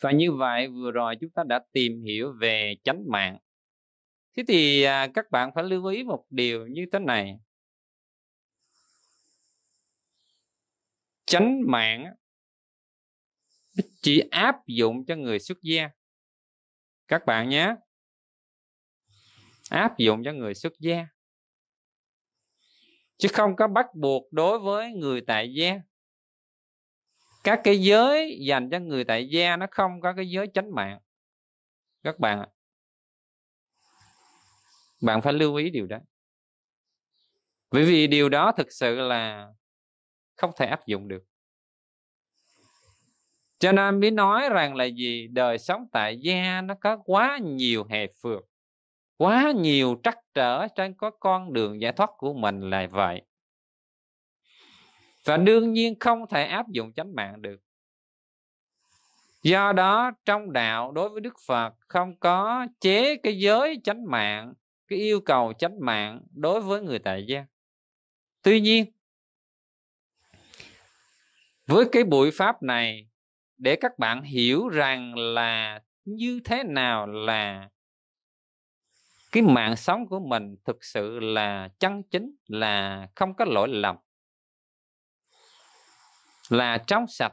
và như vậy vừa rồi chúng ta đã tìm hiểu về chánh mạng thế thì à, các bạn phải lưu ý một điều như thế này chánh mạng chỉ áp dụng cho người xuất gia các bạn nhé áp dụng cho người xuất gia chứ không có bắt buộc đối với người tại gia các cái giới dành cho người tại gia nó không có cái giới chánh mạng các bạn bạn phải lưu ý điều đó bởi vì điều đó thực sự là không thể áp dụng được cho nên mới nói rằng là gì đời sống tại gia nó có quá nhiều hè phượt quá nhiều trắc trở trên có con đường giải thoát của mình là vậy và đương nhiên không thể áp dụng chánh mạng được do đó trong đạo đối với đức phật không có chế cái giới chánh mạng cái yêu cầu chánh mạng đối với người tại gia tuy nhiên với cái buổi pháp này để các bạn hiểu rằng là như thế nào là cái mạng sống của mình thực sự là chân chính là không có lỗi lầm là trong sạch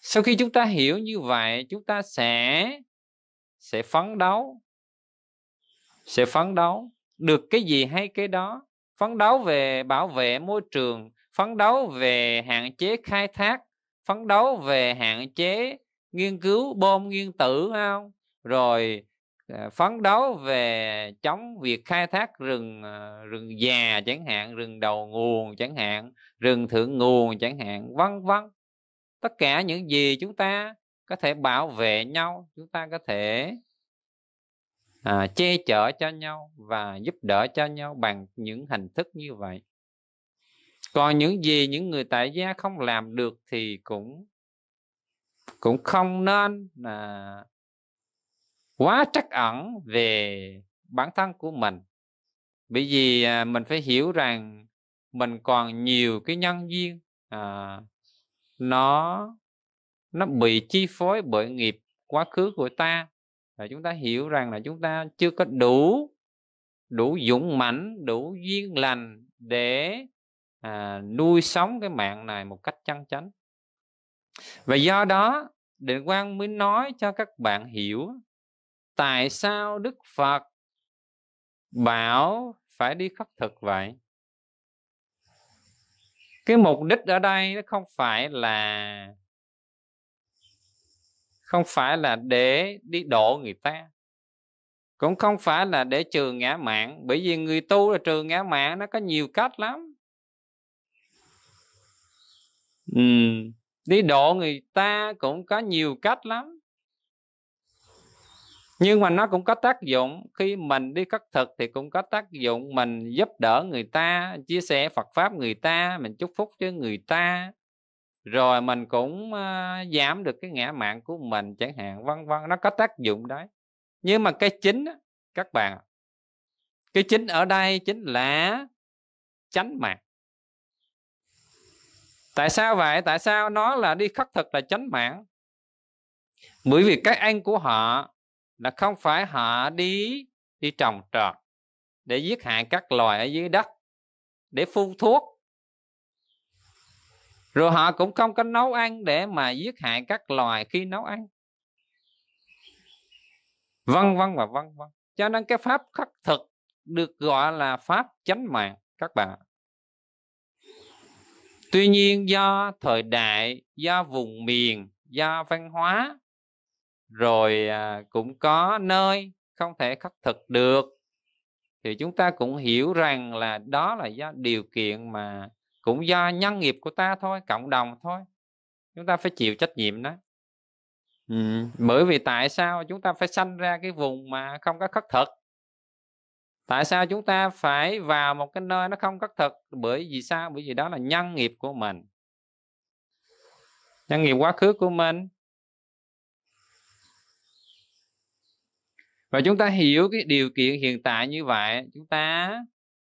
sau khi chúng ta hiểu như vậy chúng ta sẽ sẽ phấn đấu sẽ phấn đấu được cái gì hay cái đó phấn đấu về bảo vệ môi trường phấn đấu về hạn chế khai thác phấn đấu về hạn chế nghiên cứu bom nguyên tử không rồi Ờ, phấn đấu về chống việc khai thác rừng ờ, rừng già chẳng hạn rừng đầu nguồn chẳng hạn rừng thượng nguồn chẳng hạn vân vân tất cả những gì chúng ta có thể bảo vệ nhau chúng ta có thể à, che chở cho nhau và giúp đỡ cho nhau bằng những hình thức như vậy còn những gì những người tại gia không làm được thì cũng cũng không nên à, quá trắc ẩn về bản thân của mình bởi vì à, mình phải hiểu rằng mình còn nhiều cái nhân duyên à, nó nó bị chi phối bởi nghiệp quá khứ của ta và chúng ta hiểu rằng là chúng ta chưa có đủ đủ dũng mãnh đủ duyên lành để à, nuôi sống cái mạng này một cách chân chánh và do đó định quang mới nói cho các bạn hiểu tại sao Đức Phật bảo phải đi khất thực vậy? Cái mục đích ở đây nó không phải là không phải là để đi độ người ta cũng không phải là để trừ ngã mạng bởi vì người tu là trừ ngã mạng nó có nhiều cách lắm ừ. đi độ người ta cũng có nhiều cách lắm nhưng mà nó cũng có tác dụng khi mình đi khất thực thì cũng có tác dụng mình giúp đỡ người ta chia sẻ phật pháp người ta mình chúc phúc cho người ta rồi mình cũng uh, giảm được cái ngã mạng của mình chẳng hạn vân vân nó có tác dụng đấy nhưng mà cái chính các bạn cái chính ở đây chính là chánh mạng tại sao vậy tại sao nó là đi khất thực là chánh mạng bởi vì các ăn của họ là không phải họ đi đi trồng trọt để giết hại các loài ở dưới đất để phun thuốc rồi họ cũng không có nấu ăn để mà giết hại các loài khi nấu ăn vân vân và vân vân cho nên cái pháp khắc thực được gọi là pháp chánh mạng các bạn tuy nhiên do thời đại do vùng miền do văn hóa rồi à, cũng có nơi không thể khắc thực được thì chúng ta cũng hiểu rằng là đó là do điều kiện mà cũng do nhân nghiệp của ta thôi cộng đồng thôi chúng ta phải chịu trách nhiệm đó ừ. bởi vì tại sao chúng ta phải sanh ra cái vùng mà không có khắc thực tại sao chúng ta phải vào một cái nơi nó không khắc thực bởi vì sao bởi vì đó là nhân nghiệp của mình nhân nghiệp quá khứ của mình và chúng ta hiểu cái điều kiện hiện tại như vậy chúng ta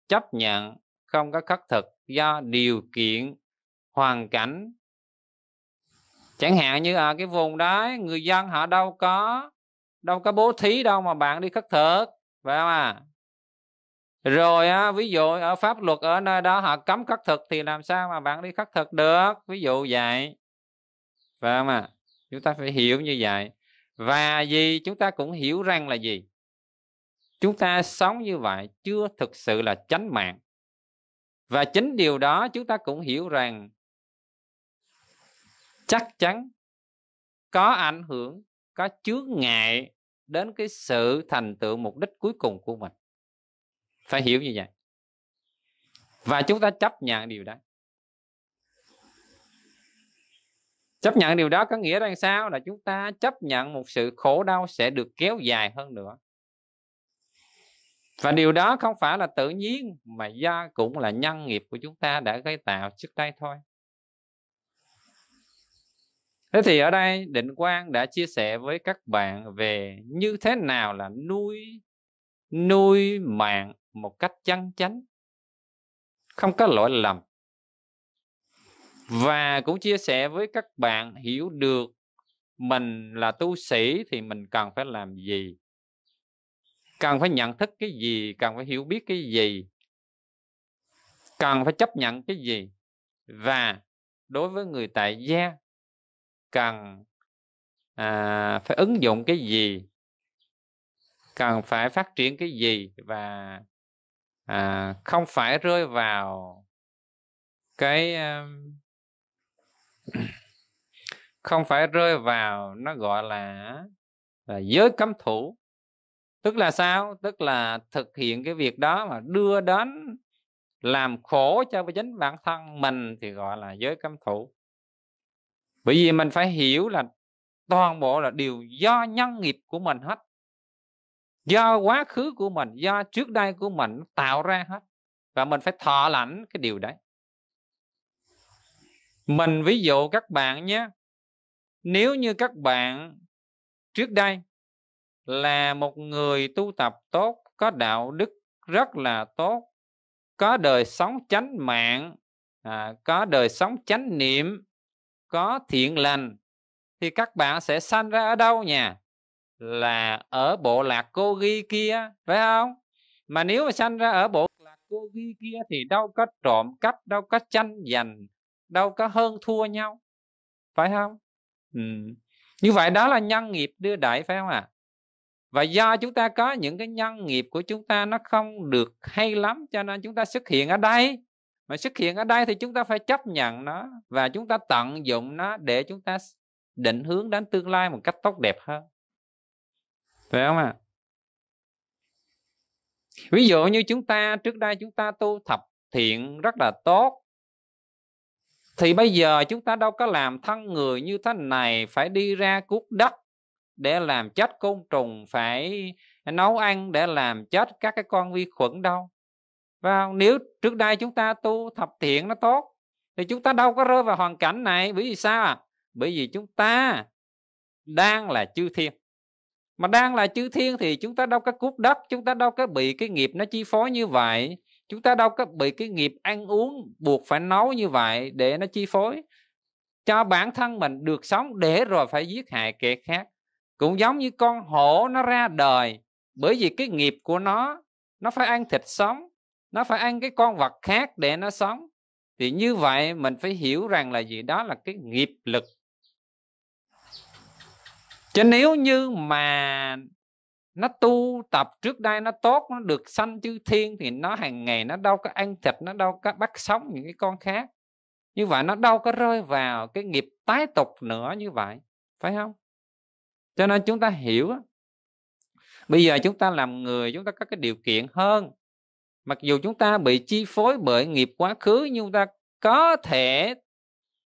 chấp nhận không có khắc thực do điều kiện hoàn cảnh chẳng hạn như ở à, cái vùng đó người dân họ đâu có đâu có bố thí đâu mà bạn đi khắc thực phải không à rồi á, ví dụ ở pháp luật ở nơi đó họ cấm khắc thực thì làm sao mà bạn đi khắc thực được ví dụ vậy phải không à? chúng ta phải hiểu như vậy và gì chúng ta cũng hiểu rằng là gì chúng ta sống như vậy chưa thực sự là tránh mạng và chính điều đó chúng ta cũng hiểu rằng chắc chắn có ảnh hưởng có chướng ngại đến cái sự thành tựu mục đích cuối cùng của mình phải hiểu như vậy và chúng ta chấp nhận điều đó chấp nhận điều đó có nghĩa rằng sao là chúng ta chấp nhận một sự khổ đau sẽ được kéo dài hơn nữa và điều đó không phải là tự nhiên mà do cũng là nhân nghiệp của chúng ta đã gây tạo trước đây thôi thế thì ở đây định quang đã chia sẻ với các bạn về như thế nào là nuôi nuôi mạng một cách chân chánh không có lỗi lầm và cũng chia sẻ với các bạn hiểu được mình là tu sĩ thì mình cần phải làm gì cần phải nhận thức cái gì cần phải hiểu biết cái gì cần phải chấp nhận cái gì và đối với người tại gia cần à, phải ứng dụng cái gì cần phải phát triển cái gì và à, không phải rơi vào cái um, không phải rơi vào nó gọi là, là giới cấm thủ tức là sao tức là thực hiện cái việc đó mà đưa đến làm khổ cho chính bản thân mình thì gọi là giới cấm thủ bởi vì mình phải hiểu là toàn bộ là điều do nhân nghiệp của mình hết do quá khứ của mình do trước đây của mình tạo ra hết và mình phải thọ lãnh cái điều đấy mình ví dụ các bạn nhé nếu như các bạn trước đây là một người tu tập tốt có đạo đức rất là tốt có đời sống chánh mạng à, có đời sống chánh niệm có thiện lành thì các bạn sẽ sanh ra ở đâu nhỉ là ở bộ lạc cô ghi kia phải không mà nếu mà sanh ra ở bộ lạc cô ghi kia thì đâu có trộm cắp đâu có tranh giành đâu có hơn thua nhau phải không ừ. như vậy đó là nhân nghiệp đưa đẩy phải không ạ à? và do chúng ta có những cái nhân nghiệp của chúng ta nó không được hay lắm cho nên chúng ta xuất hiện ở đây mà xuất hiện ở đây thì chúng ta phải chấp nhận nó và chúng ta tận dụng nó để chúng ta định hướng đến tương lai một cách tốt đẹp hơn phải không ạ à? ví dụ như chúng ta trước đây chúng ta tu thập thiện rất là tốt thì bây giờ chúng ta đâu có làm thân người như thế này phải đi ra cuốc đất để làm chết côn trùng phải nấu ăn để làm chết các cái con vi khuẩn đâu và nếu trước đây chúng ta tu thập thiện nó tốt thì chúng ta đâu có rơi vào hoàn cảnh này bởi vì sao à bởi vì chúng ta đang là chư thiên mà đang là chư thiên thì chúng ta đâu có cút đất chúng ta đâu có bị cái nghiệp nó chi phối như vậy chúng ta đâu có bị cái nghiệp ăn uống buộc phải nấu như vậy để nó chi phối cho bản thân mình được sống để rồi phải giết hại kẻ khác cũng giống như con hổ nó ra đời bởi vì cái nghiệp của nó nó phải ăn thịt sống nó phải ăn cái con vật khác để nó sống thì như vậy mình phải hiểu rằng là gì đó là cái nghiệp lực chứ nếu như mà nó tu tập trước đây nó tốt nó được sanh chư thiên thì nó hàng ngày nó đâu có ăn thịt nó đâu có bắt sống những cái con khác như vậy nó đâu có rơi vào cái nghiệp tái tục nữa như vậy phải không cho nên chúng ta hiểu bây giờ chúng ta làm người chúng ta có cái điều kiện hơn mặc dù chúng ta bị chi phối bởi nghiệp quá khứ nhưng ta có thể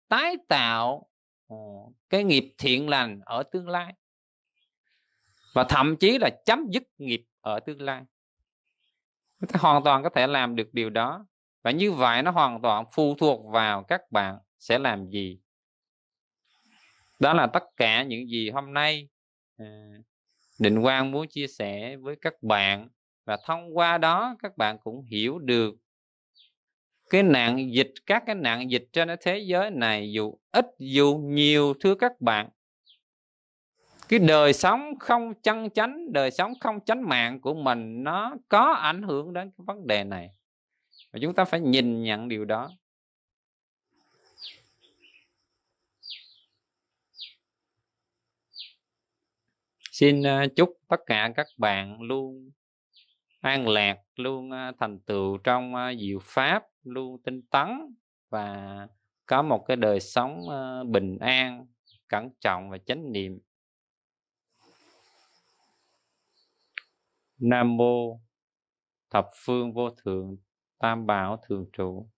tái tạo cái nghiệp thiện lành ở tương lai và thậm chí là chấm dứt nghiệp ở tương lai ta hoàn toàn có thể làm được điều đó và như vậy nó hoàn toàn phụ thuộc vào các bạn sẽ làm gì đó là tất cả những gì hôm nay à, định quang muốn chia sẻ với các bạn và thông qua đó các bạn cũng hiểu được cái nạn dịch các cái nạn dịch trên thế giới này dù ít dù nhiều thưa các bạn cái đời sống không chân chánh đời sống không chánh mạng của mình nó có ảnh hưởng đến cái vấn đề này và chúng ta phải nhìn nhận điều đó xin ờ, chúc tất cả các bạn luôn an lạc luôn ờ, thành tựu trong ờ, diệu pháp luôn tinh tấn và có một cái đời sống bình an cẩn trọng và chánh niệm Nam mô thập phương vô thượng tam bảo thường trụ